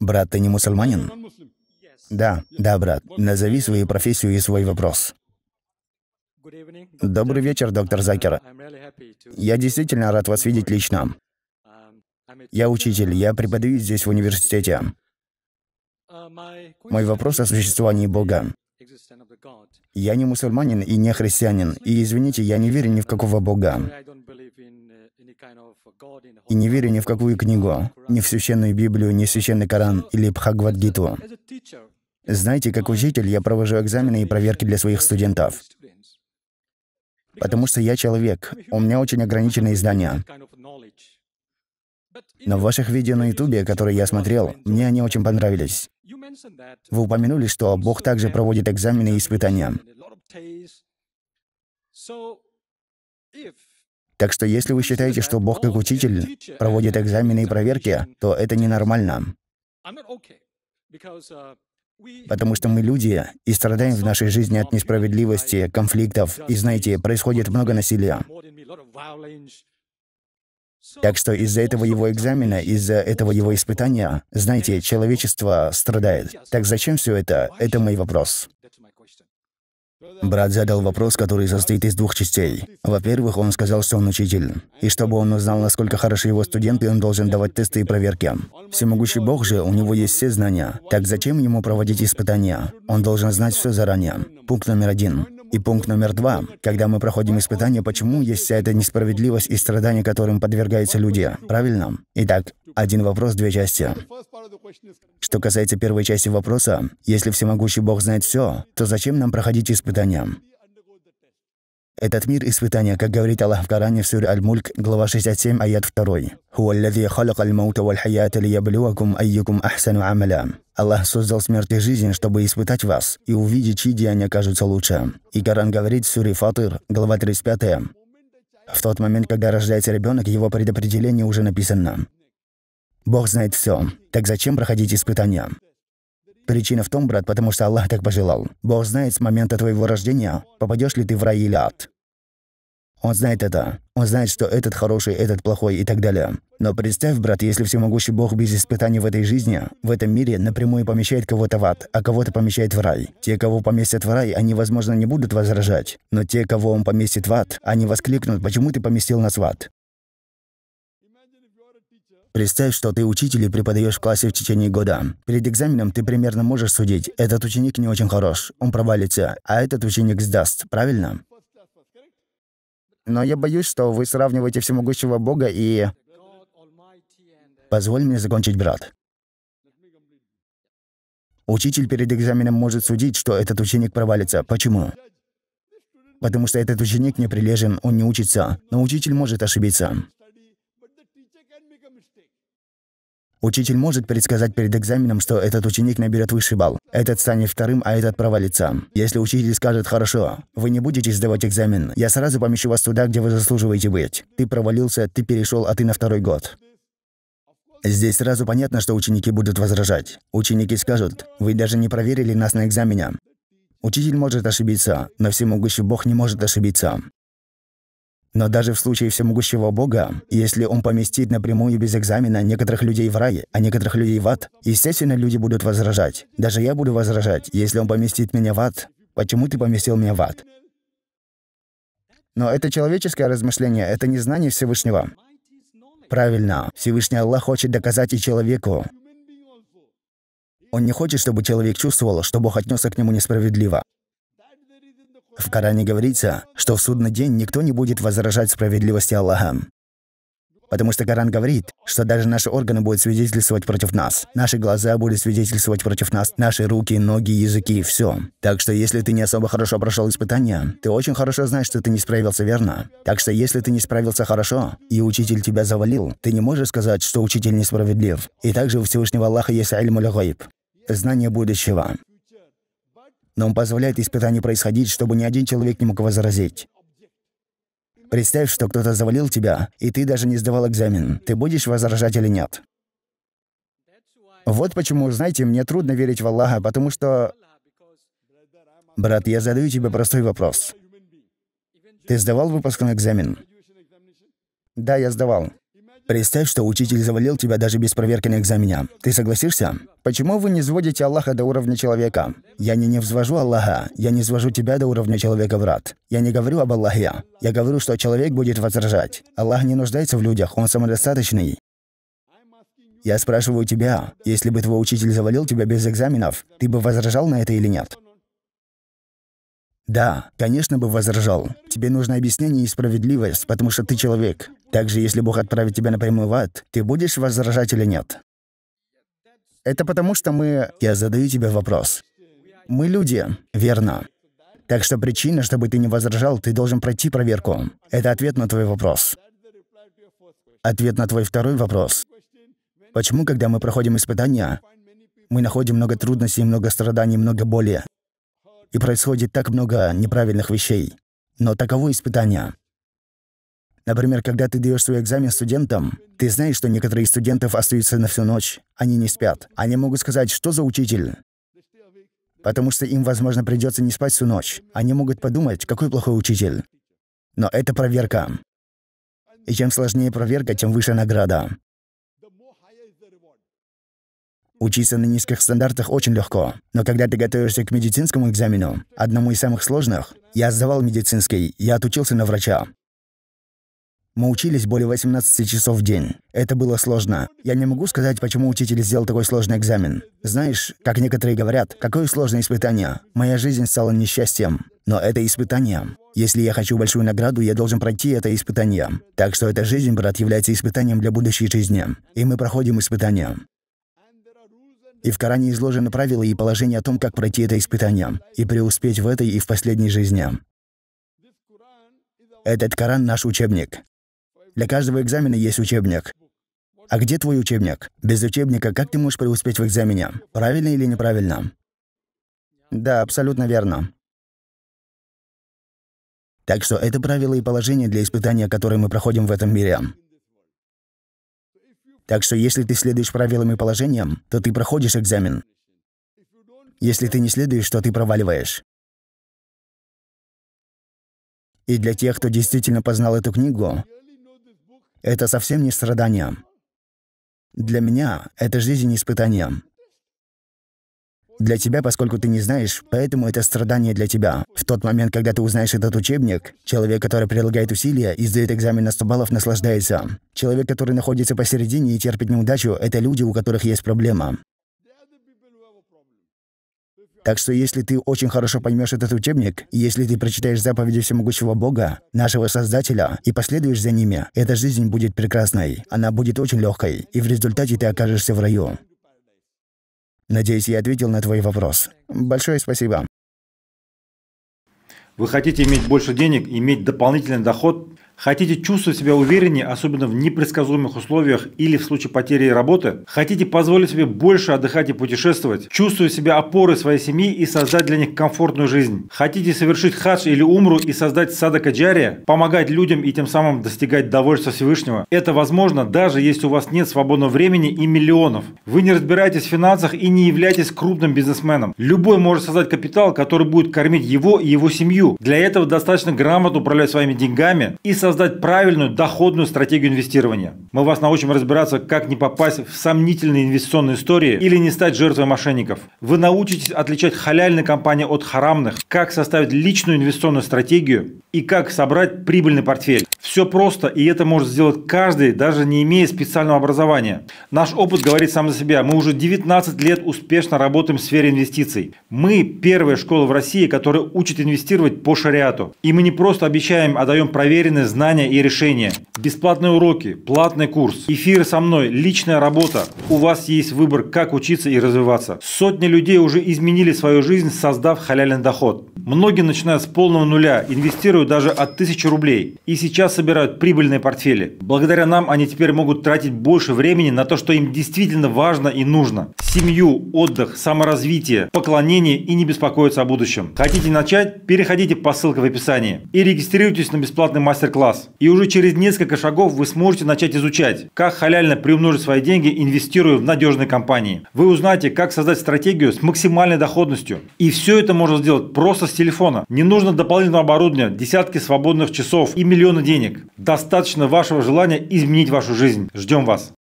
Брат, ты не мусульманин? Да, да, брат. Назови свою профессию и свой вопрос. Добрый вечер, доктор Закер. Я действительно рад вас видеть лично. Я учитель, я преподаю здесь в университете. Мой вопрос о существовании Бога. Я не мусульманин и не христианин, и извините, я не верю ни в какого Бога и не верю ни в какую книгу, ни в священную Библию, ни в священный Коран или Бхагавадгиту. Знаете, как учитель, я провожу экзамены и проверки для своих студентов. Потому что я человек, у меня очень ограниченные знания. Но в ваших видео на Ютубе, которые я смотрел, мне они очень понравились. Вы упомянули, что Бог также проводит экзамены и испытания. Так что если вы считаете, что Бог как учитель проводит экзамены и проверки, то это ненормально. Потому что мы люди и страдаем в нашей жизни от несправедливости, конфликтов, и знаете, происходит много насилия. Так что из-за этого его экзамена, из-за этого его испытания, знаете, человечество страдает. Так зачем все это? Это мой вопрос. Брат задал вопрос, который состоит из двух частей. Во-первых, он сказал, что он учитель. И чтобы он узнал, насколько хороши его студенты, он должен давать тесты и проверки. Всемогущий Бог же, у него есть все знания. Так зачем ему проводить испытания? Он должен знать все заранее. Пункт номер один. И пункт номер два. Когда мы проходим испытания, почему есть вся эта несправедливость и страдания, которым подвергаются люди? Правильно? Итак, один вопрос, две части. Что касается первой части вопроса, если всемогущий Бог знает все, то зачем нам проходить испытания? Этот мир испытания, как говорит Аллах в Коране в суре Аль-Мульк, глава 67, аят 2. «Хуа аллази халака валь хайята лиябливакум айюкум ахсану амаля». Аллах создал смерть и жизнь, чтобы испытать вас и увидеть, чьи деяния кажутся лучше. И Коран говорит в суре Фатыр, глава 35. В тот момент, когда рождается ребенок, его предопределение уже написано. Бог знает все. Так зачем проходить испытания? Причина в том, брат, потому что Аллах так пожелал. Бог знает с момента твоего рождения, попадешь ли ты в рай или ад. Он знает это. Он знает, что этот хороший, этот плохой и так далее. Но представь, брат, если всемогущий Бог без испытаний в этой жизни, в этом мире напрямую помещает кого-то в ад, а кого-то помещает в рай. Те, кого поместят в рай, они, возможно, не будут возражать. Но те, кого он поместит в ад, они воскликнут, почему ты поместил нас в ад? Представь, что ты учитель и преподаешь в классе в течение года. Перед экзаменом ты примерно можешь судить, этот ученик не очень хорош, он провалится, а этот ученик сдаст, правильно? Но я боюсь, что вы сравниваете всемогущего Бога и... Позволь мне закончить, брат. Учитель перед экзаменом может судить, что этот ученик провалится. Почему? Потому что этот ученик не прилежен, он не учится. Но учитель может ошибиться. Учитель может предсказать перед экзаменом, что этот ученик наберет высший балл, этот станет вторым, а этот провалится. Если учитель скажет «хорошо, вы не будете сдавать экзамен, я сразу помещу вас туда, где вы заслуживаете быть. Ты провалился, ты перешел, а ты на второй год». Здесь сразу понятно, что ученики будут возражать. Ученики скажут, вы даже не проверили нас на экзамене. Учитель может ошибиться, но всемогущий Бог не может ошибиться. Но даже в случае всемогущего Бога, если он поместит напрямую без экзамена некоторых людей в рай, а некоторых людей в ад, естественно, люди будут возражать. Даже я буду возражать, если он поместит меня в ад. Почему ты поместил меня в ад? Но это человеческое размышление, это не знание Всевышнего. Правильно, Всевышний Аллах хочет доказать и человеку. Он не хочет, чтобы человек чувствовал, что Бог отнесся к нему несправедливо. В Коране говорится, что в судный день никто не будет возражать справедливости Аллаха. Потому что Коран говорит, что даже наши органы будут свидетельствовать против нас. Наши глаза будут свидетельствовать против нас, наши руки, ноги, языки, и все. Так что если ты не особо хорошо прошел испытания, ты очень хорошо знаешь, что ты не справился верно. Так что если ты не справился хорошо, и учитель тебя завалил, ты не можешь сказать, что учитель несправедлив. И также у Всевышнего Аллаха есть аль-муль-гайб знание будущего но он позволяет испытанию происходить, чтобы ни один человек не мог его заразить. Представь, что кто-то завалил тебя, и ты даже не сдавал экзамен. Ты будешь возражать или нет? Вот почему, знаете, мне трудно верить в Аллаха, потому что... Брат, я задаю тебе простой вопрос. Ты сдавал выпускной экзамен? Да, я сдавал. Представь, что учитель завалил тебя даже без проверки на экзамене. Ты согласишься? Почему вы не сводите Аллаха до уровня человека? Я не не Аллаха, я не свожу тебя до уровня человека, брат. Я не говорю об Аллахе. Я говорю, что человек будет возражать. Аллах не нуждается в людях, он самодостаточный. Я спрашиваю тебя, если бы твой учитель завалил тебя без экзаменов, ты бы возражал на это или нет? Да, конечно бы возражал. Тебе нужно объяснение и справедливость, потому что ты человек. Также, если Бог отправит тебя напрямую в ад, ты будешь возражать или нет? Это потому, что мы... Я задаю тебе вопрос. Мы люди, верно. Так что причина, чтобы ты не возражал, ты должен пройти проверку. Это ответ на твой вопрос. Ответ на твой второй вопрос. Почему, когда мы проходим испытания, мы находим много трудностей, много страданий, много боли, и происходит так много неправильных вещей? Но таково испытание. Например, когда ты даешь свой экзамен студентам, ты знаешь, что некоторые из студентов остаются на всю ночь. Они не спят. Они могут сказать, что за учитель? Потому что им, возможно, придется не спать всю ночь. Они могут подумать, какой плохой учитель. Но это проверка. И чем сложнее проверка, тем выше награда. Учиться на низких стандартах очень легко, но когда ты готовишься к медицинскому экзамену, одному из самых сложных, я сдавал медицинский, я отучился на врача. Мы учились более 18 часов в день. Это было сложно. Я не могу сказать, почему учитель сделал такой сложный экзамен. Знаешь, как некоторые говорят, какое сложное испытание. Моя жизнь стала несчастьем. Но это испытание. Если я хочу большую награду, я должен пройти это испытание. Так что эта жизнь, брат, является испытанием для будущей жизни. И мы проходим испытание. И в Коране изложены правила и положения о том, как пройти это испытание, и преуспеть в этой и в последней жизни. Этот Коран – наш учебник. Для каждого экзамена есть учебник. А где твой учебник? Без учебника как ты можешь преуспеть в экзамене? Правильно или неправильно? Да, абсолютно верно. Так что это правила и положения для испытания, которые мы проходим в этом мире. Так что если ты следуешь правилам и положениям, то ты проходишь экзамен. Если ты не следуешь, то ты проваливаешь. И для тех, кто действительно познал эту книгу, это совсем не страдания. Для меня это жизнь испытания. Для тебя, поскольку ты не знаешь, поэтому это страдание для тебя. В тот момент, когда ты узнаешь этот учебник, человек, который прилагает усилия и сдает экзамен на 100 баллов, наслаждается. Человек, который находится посередине и терпит неудачу, это люди, у которых есть проблема. Так что если ты очень хорошо поймешь этот учебник, если ты прочитаешь заповеди всемогущего Бога, нашего Создателя, и последуешь за ними, эта жизнь будет прекрасной, она будет очень легкой, и в результате ты окажешься в раю. Надеюсь, я ответил на твой вопрос. Большое спасибо. Вы хотите иметь больше денег, иметь дополнительный доход, Хотите чувствовать себя увереннее, особенно в непредсказуемых условиях или в случае потери работы? Хотите позволить себе больше отдыхать и путешествовать? Чувствовать себя опорой своей семьи и создать для них комфортную жизнь? Хотите совершить хадж или умру и создать садака джария? Помогать людям и тем самым достигать довольства Всевышнего? Это возможно, даже если у вас нет свободного времени и миллионов. Вы не разбираетесь в финансах и не являетесь крупным бизнесменом. Любой может создать капитал, который будет кормить его и его семью. Для этого достаточно грамотно управлять своими деньгами и создать создать правильную доходную стратегию инвестирования. Мы вас научим разбираться, как не попасть в сомнительные инвестиционные истории или не стать жертвой мошенников. Вы научитесь отличать халяльные компании от харамных, как составить личную инвестиционную стратегию и как собрать прибыльный портфель. Все просто, и это может сделать каждый, даже не имея специального образования. Наш опыт говорит сам за себя. Мы уже 19 лет успешно работаем в сфере инвестиций. Мы первая школа в России, которая учит инвестировать по шариату. И мы не просто обещаем, а даем проверенные знания знания и решения. Бесплатные уроки, платный курс, эфир со мной, личная работа. У вас есть выбор, как учиться и развиваться. Сотни людей уже изменили свою жизнь, создав халяльный доход. Многие начинают с полного нуля, инвестируют даже от 1000 рублей. И сейчас собирают прибыльные портфели. Благодаря нам они теперь могут тратить больше времени на то, что им действительно важно и нужно. Семью, отдых, саморазвитие, поклонение и не беспокоиться о будущем. Хотите начать? Переходите по ссылке в описании и регистрируйтесь на бесплатный мастер-класс вас. И уже через несколько шагов вы сможете начать изучать, как халяльно приумножить свои деньги, инвестируя в надежные компании. Вы узнаете, как создать стратегию с максимальной доходностью. И все это можно сделать просто с телефона. Не нужно дополнительного оборудования, десятки свободных часов и миллионы денег. Достаточно вашего желания изменить вашу жизнь. Ждем вас.